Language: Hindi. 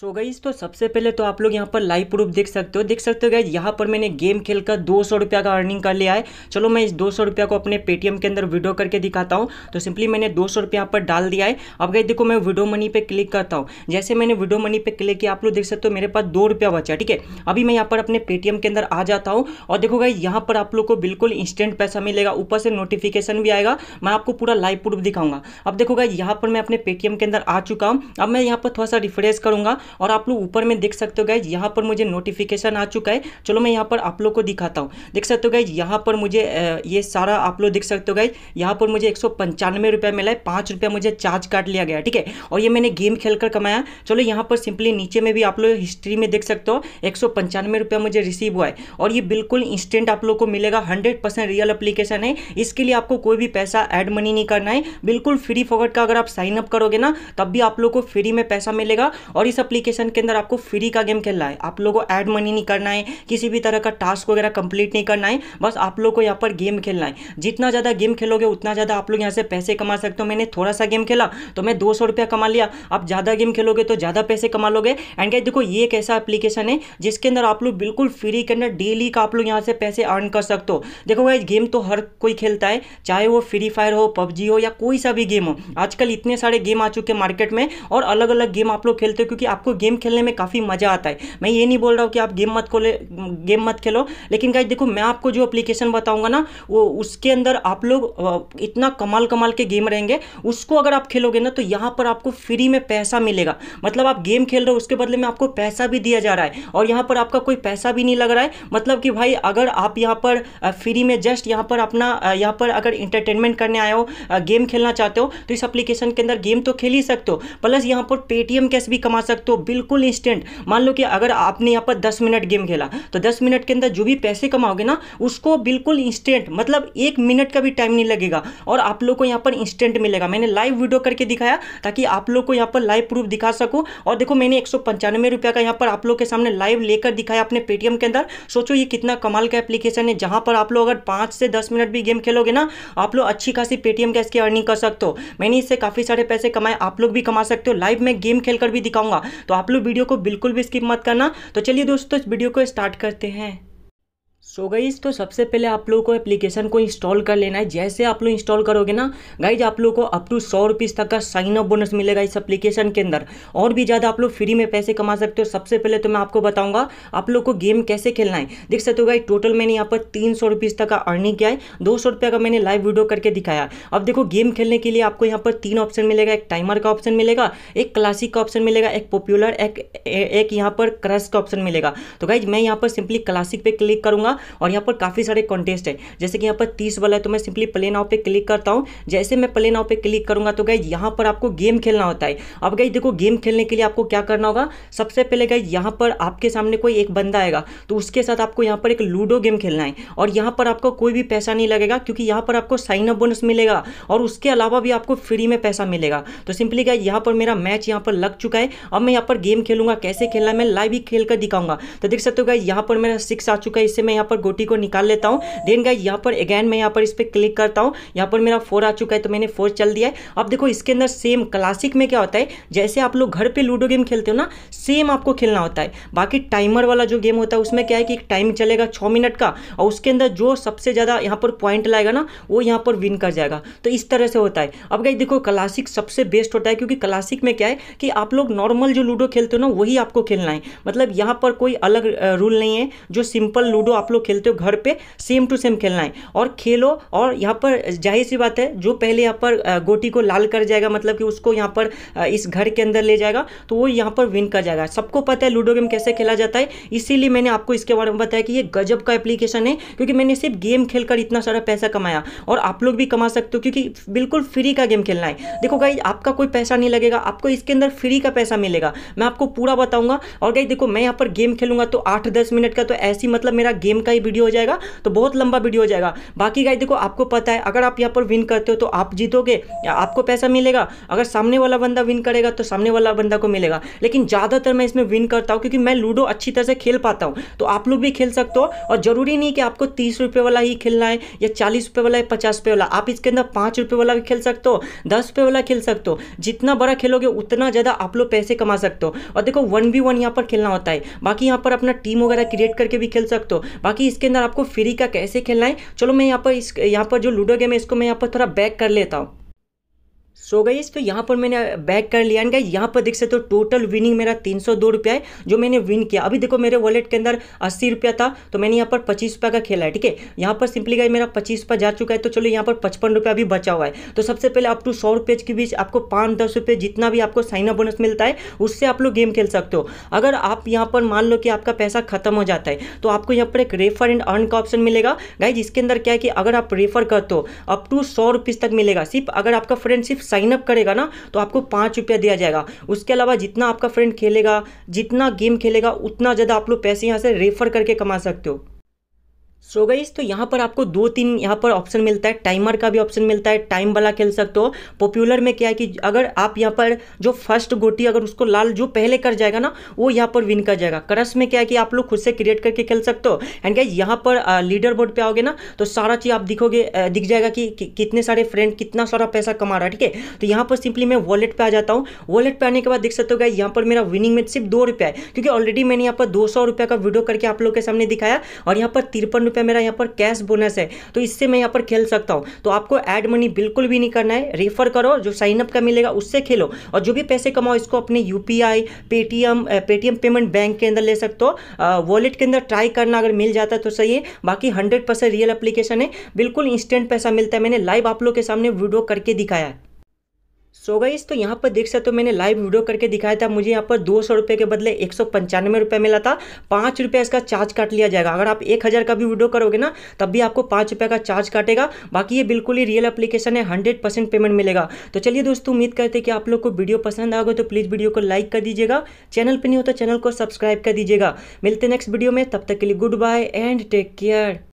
सो गई तो सबसे पहले तो आप लोग यहाँ पर लाइव प्रूफ देख सकते हो देख सकते हो गई यहाँ पर मैंने गेम खेल कर दो सौ रुपया का अर्निंग कर लिया है चलो मैं इस दो सौ रुपया को अपने पेटीएम के अंदर वीडियो करके दिखाता हूँ तो सिंपली मैंने दो सौ रुपया यहाँ पर डाल दिया है अब गई देखो मैं वीडियो मनी पर क्लिक करता हूँ जैसे मैंने वीडियो मनी पर क्लिक किया आप लोग देख सकते हो मेरे पास दो रुपया बचा ठीक है अभी मैं यहाँ पर अपने पेटीएम के अंदर आ जाता हूँ और देखो गई यहाँ पर आप लोग को बिल्कुल इंस्टेंट पैसा मिलेगा ऊपर से नोटिफिकेशन भी आएगा मैं आपको पूरा लाइव प्रूफ दिखाऊंगा अब देखो गई यहाँ पर मैं अपने पेटीएम के अंदर आ चुका हूँ अब मैं यहाँ पर थोड़ा सा रिफ्रेश करूँगा और आप लोग ऊपर में देख सकते हो गाइज यहाँ पर मुझे नोटिफिकेशन आ चुका है चलो मैं यहाँ पर आप लोग को दिखाता हूँ देख सकते हो गाइज यहाँ पर मुझे ये सारा आप लोग देख सकते हो गाइज यहाँ पर मुझे एक सौ मिला है पाँच रुपया मुझे चार्ज काट लिया गया ठीक है और ये मैंने गेम खेल कर कमाया चलो यहाँ पर सिंपली नीचे में भी आप लोग हिस्ट्री में देख सकते हो एक सौ रुपया मुझे रिसीव हुआ है और ये बिल्कुल इंस्टेंट आप लोग को मिलेगा हंड्रेड परसेंट रियल अप्लीकेशन है इसके लिए आपको कोई भी पैसा एड मनी नहीं करना है बिल्कुल फ्री फॉरवर्ड का अगर आप साइन अप करोगे ना तब भी आप लोग को फ्री में पैसा मिलेगा और इस अपली एप्लीकेशन के अंदर आपको फ्री का गेम खेलना है आप लोगों को ऐड मनी नहीं करना है किसी भी तरह का टास्क वगैरह कंप्लीट नहीं करना है बस आप लोग को यहाँ पर गेम खेलना है जितना ज़्यादा गेम खेलोगे उतना ज़्यादा आप लोग यहाँ से पैसे कमा सकते हो मैंने थोड़ा सा गेम खेला तो मैं दो सौ कमा लिया आप ज़्यादा गेम खेलोगे तो ज़्यादा पैसे कमा लोगे एंड क्या देखो ये एक ऐसा एप्लीकेशन है जिसके अंदर आप लोग बिल्कुल फ्री के अंदर डेली का आप लोग यहाँ से पैसे अर्न कर सकते हो देखो भाई गेम तो हर कोई खेलता है चाहे वो फ्री फायर हो पबजी हो या कोई सा भी गेम हो आजकल इतने सारे गेम आ चुके हैं मार्केट में और अलग अलग गेम आप लोग खेलते हो क्योंकि आपको आपको गेम खेलने में काफ़ी मज़ा आता है मैं ये नहीं बोल रहा हूँ कि आप गेम मत खोले गेम मत खेलो लेकिन गाइज देखो मैं आपको जो अप्लीकेशन बताऊँगा ना वो उसके अंदर आप लोग इतना कमाल कमाल के गेम रहेंगे उसको अगर आप खेलोगे ना तो यहाँ पर आपको फ्री में पैसा मिलेगा मतलब आप गेम खेल रहे हो उसके बदले में आपको पैसा भी दिया जा रहा है और यहाँ पर आपका कोई पैसा भी नहीं लग रहा है मतलब कि भाई अगर आप यहाँ पर फ्री में जस्ट यहाँ पर अपना यहाँ पर अगर इंटरटेनमेंट करने आए हो गेम खेलना चाहते हो तो इस अप्लीकेशन के अंदर गेम तो खेल ही सकते हो प्लस यहाँ पर पेटीएम कैश भी कमा सकते हो बिल्कुल इंस्टेंट मान लो कि अगर आपने यहाँ पर दस मिनट गेम खेला तो दस मिनट के अंदर जो भी पैसे कमाओगे ना उसको बिल्कुल इंस्टेंट मतलब एक मिनट का भी टाइम नहीं लगेगा और आप लोग को यहाँ पर इंस्टेंट मिलेगा मैंने लाइव वीडियो करके दिखाया ताकि आप लोग को यहाँ पर लाइव प्रूफ दिखा सकूँ और देखो मैंने एक रुपया का यहाँ पर आप लोग के सामने लाइव लेकर दिखाया अपने पेटीएम के अंदर सोचो ये कितना कमाल का एप्लीकेशन है जहाँ पर आप लोग अगर पाँच से दस मिनट भी गेम खेलोगे ना आप लोग अच्छी खासी पेटीएम कैश की अर्निंग कर सकते हो मैंने इससे काफ़ी सारे पैसे कमाए आप लोग भी कमा सकते हो लाइव में गेम खेल भी दिखाऊंगा तो आप लोग वीडियो को बिल्कुल भी स्किप मत करना तो चलिए दोस्तों इस वीडियो को स्टार्ट करते हैं सो so गईज तो सबसे पहले आप लोगों को एप्लीकेशन को इंस्टॉल कर लेना है जैसे आप लोग इंस्टॉल करोगे ना गाइज आप लोगों को अप टू सौ रुपीज़ तक का साइन अप बोनस मिलेगा इस एप्लीकेशन के अंदर और भी ज़्यादा आप लोग फ्री में पैसे कमा सकते हो सबसे पहले तो मैं आपको बताऊंगा आप लोग को गेम कैसे खेलना है देख सकते हो गाइज टोटल मैंने यहाँ पर तीन सौ तक का अर्निंग किया है दो सौ का मैंने लाइव वीडियो करके दिखाया अब देखो गेम खेलने के लिए आपको यहाँ पर तीन ऑप्शन मिलेगा एक टाइमर का ऑप्शन मिलेगा एक क्लासिक का ऑप्शन मिलेगा एक पॉपुलर एक यहाँ पर क्रश का ऑप्शन मिलेगा तो गाइज मैं यहाँ पर सिंपली क्लासिक पर क्लिक करूँगा दूंगा और यहाँ पर काफ़ी सारे कॉन्टेस्ट है जैसे कि यहाँ पर तीस वाला है तो मैं सिंपली प्ले नाव पे क्लिक करता हूँ जैसे मैं प्ले नाव पे क्लिक करूंगा तो गई यहाँ पर आपको गेम खेलना होता है अब गई देखो गेम खेलने के लिए आपको क्या करना होगा सबसे पहले गई यहाँ पर आपके सामने कोई एक बंदा आएगा तो उसके साथ आपको यहाँ पर एक लूडो गेम खेलना है और यहाँ पर आपको कोई भी पैसा नहीं लगेगा क्योंकि यहाँ पर आपको साइन अप बोनस मिलेगा और उसके अलावा भी आपको फ्री में पैसा मिलेगा तो सिंपली गई यहाँ पर मेरा मैच यहाँ पर लग चुका है अब मैं यहाँ पर गेम खेलूंगा कैसे खेलना है मैं लाइव ही खेल कर दिखाऊंगा तो देख सकते हो गई यहाँ पर मेरा सिक्स आ चुका है इससे मैं यहाँ पर गोटी को निकाल लेता हूँ देन गाइज यहाँ पर अगैन मैं यहाँ पर इस पर क्लिक करता हूँ यहाँ पर मेरा फोर आ चुका है तो मैंने फोर चल दिया है अब देखो इसके अंदर सेम क्लासिक में क्या होता है जैसे आप लोग घर पर लूडो गेम खेलते हो ना सेम आपको खेलना होता है बाकी टाइमर वाला जो गेम होता है उसमें क्या है कि एक टाइम चलेगा छः मिनट का और उसके अंदर जो सबसे ज़्यादा यहाँ पर पॉइंट लाएगा ना वो यहाँ पर विन कर जाएगा तो इस तरह से होता है अब गाइज देखो क्लासिक सबसे बेस्ट होता है क्योंकि क्लासिक में क्या है कि आप लोग नॉर्मल जो लूडो खेलते हो ना वही आपको खेलना है मतलब यहाँ पर कोई अलग रूल नहीं है जो सिंपल लूडो आप लोग खेलते हो घर पे सेम टू सेम खेलना है और खेलो और यहाँ पर जाहिर सी बात है जो पहले यहाँ पर गोटी को लाल कर जाएगा मतलब कि उसको यहाँ पर इस घर के अंदर ले जाएगा तो वो यहाँ पर विन कर जाएगा सबको पता है लूडो गेम कैसे खेला जाता है इसीलिए मैंने आपको इसके बारे में बताया कि ये गजब का एप्लीकेशन है क्योंकि मैंने सिर्फ गेम खेल कर इतना सारा पैसा कमाया और आप लोग भी कमा सकते हो क्योंकि बिल्कुल फ्री का गेम खेलना है देखो गाई आपका कोई पैसा नहीं लगेगा आपको इसके अंदर फ्री का पैसा मिलेगा मैं आपको पूरा बताऊंगा और गाई देखो मैं यहाँ पर गेम खेलूंगा तो आठ दस मिनट का तो ऐसी मतलब मेरा गेम गेम का ही वीडियो हो जाएगा तो बहुत लंबा वीडियो हो जाएगा बाकी गाय देखो आपको पता है अगर आप यहाँ पर विन करते हो तो आप जीतोगे आपको पैसा मिलेगा अगर सामने वाला बंदा विन करेगा तो सामने वाला बंदा को मिलेगा लेकिन ज़्यादातर मैं इसमें विन करता हूँ क्योंकि मैं लूडो अच्छी तरह से खेल पाता हूँ तो आप लोग भी खेल सकते हो और ज़रूरी नहीं कि आपको तीस रुपये वाला ही खेलना है या चालीस रुपये वाला या पचास रुपये वाला आप इसके अंदर पाँच रुपये वाला भी खेल सकते हो दस रुपये वाला खेल सकते हो जितना बड़ा खेलोगे उतना ज़्यादा आप लोग पैसे कमा सकते हो और देखो वन वी वन यहाँ पर खेलना होता है बाकी यहाँ पर अपना टीम वगैरह क्रिएट करके भी खेल सकते हो बाकी इसके अंदर आपको फ्री का कैसे खेलना है चलो मैं यहाँ पर इस यहाँ पर जो लूडो गेम है इसको मैं यहाँ पर थोड़ा बैक कर लेता हूँ सो so गई तो यहाँ पर मैंने बैक कर लिया एंड गाइज यहाँ पर देख सकते हो तो टोटल विनिंग मेरा तीन सौ दो रुपया है जो मैंने विन किया अभी देखो मेरे वॉलेट के अंदर अस्सी रुपया था तो मैंने यहाँ पर पच्चीस रुपया का खेला है ठीक है यहाँ पर सिंपली गाइज मेरा पच्चीस रुपया जा चुका है तो चलो यहाँ पर पचपन रुपया भी बचा हुआ है तो सबसे पहले अप टू सौ रुपये के बीच आपको पाँच दस रुपये जितना भी आपको अप बोनस मिलता है उससे आप लोग गेम खेल सकते हो अगर आप यहाँ पर मान लो कि आपका पैसा खत्म हो जाता है तो आपको यहाँ पर एक रेफर एंड अर्न का ऑप्शन मिलेगा गाइज इसके अंदर क्या है कि अगर आप रेफर करते हो अप टू सौ तक मिलेगा सिर्फ अगर आपका फ्रेंड सिर्फ साइन अप करेगा ना तो आपको पाँच रुपया दिया जाएगा उसके अलावा जितना आपका फ्रेंड खेलेगा जितना गेम खेलेगा उतना ज़्यादा आप लोग पैसे यहाँ से रेफर करके कमा सकते हो सो so गईस तो यहाँ पर आपको दो तीन यहाँ पर ऑप्शन मिलता है टाइमर का भी ऑप्शन मिलता है टाइम वाला खेल सकते हो पॉपुलर में क्या है कि अगर आप यहाँ पर जो फर्स्ट गोटी अगर उसको लाल जो पहले कर जाएगा ना वो यहाँ पर विन कर जाएगा क्रश में क्या है कि आप लोग खुद से क्रिएट करके खेल सकते हो एंड क्या यहाँ पर लीडर बोर्ड पर आओगे ना तो सारा चीज़ आप दिखोगे दिख जाएगा कि, कि कितने सारे फ्रेंड कितना सारा पैसा कमा रहा है ठीक है तो यहाँ पर सिंपली मैं वॉलेट पर आ जाता हूँ वॉलेट पर आने के बाद देख सकते हो गया यहाँ पर मेरा विनिंग में सिर्फ दो है क्योंकि ऑलरेडी मैंने यहाँ पर दो का वीडियो करके आप लोग के सामने दिखाया और यहाँ पर तिरपन रुपया मेरा यहाँ पर कैश बोनस है तो इससे मैं यहाँ पर खेल सकता हूँ तो आपको एड मनी बिल्कुल भी नहीं करना है रेफर करो जो साइनअप का मिलेगा उससे खेलो और जो भी पैसे कमाओ इसको अपने U P I Paytm Paytm payment bank के अंदर ले सकते हो वॉलेट के अंदर ट्राई करना अगर मिल जाता है तो सही है बाकी हंड्रेड परसेंट रियल एप्लीकेशन है बिल्कुल इंस्टेंट पैसा मिलता है मैंने लाइव आप लोग के सामने वीडियो करके दिखाया है सो so गईस तो यहाँ पर देख सकते हो मैंने लाइव वीडियो करके दिखाया था मुझे यहाँ पर दो सौ रुपये के बदले एक सौ पंचानवे रुपये मिला था पाँच रुपये इसका चार्ज काट लिया जाएगा अगर आप एक हज़ार का भी वीडियो करोगे ना तब भी आपको पाँच रुपये का चार्ज काटेगा बाकी ये बिल्कुल ही रियल एप्लीकेशन है हंड्रेड परसेंट पेमेंट मिलेगा तो चलिए दोस्तों उम्मीद करते कि आप लोग को वीडियो पसंद आओगे तो प्लीज़ वीडियो को लाइक कर दीजिएगा चैनल पर नहीं हो तो चैनल को सब्सक्राइब कर दीजिएगा मिलते नेक्स्ट वीडियो में तब तक के लिए good bye and take care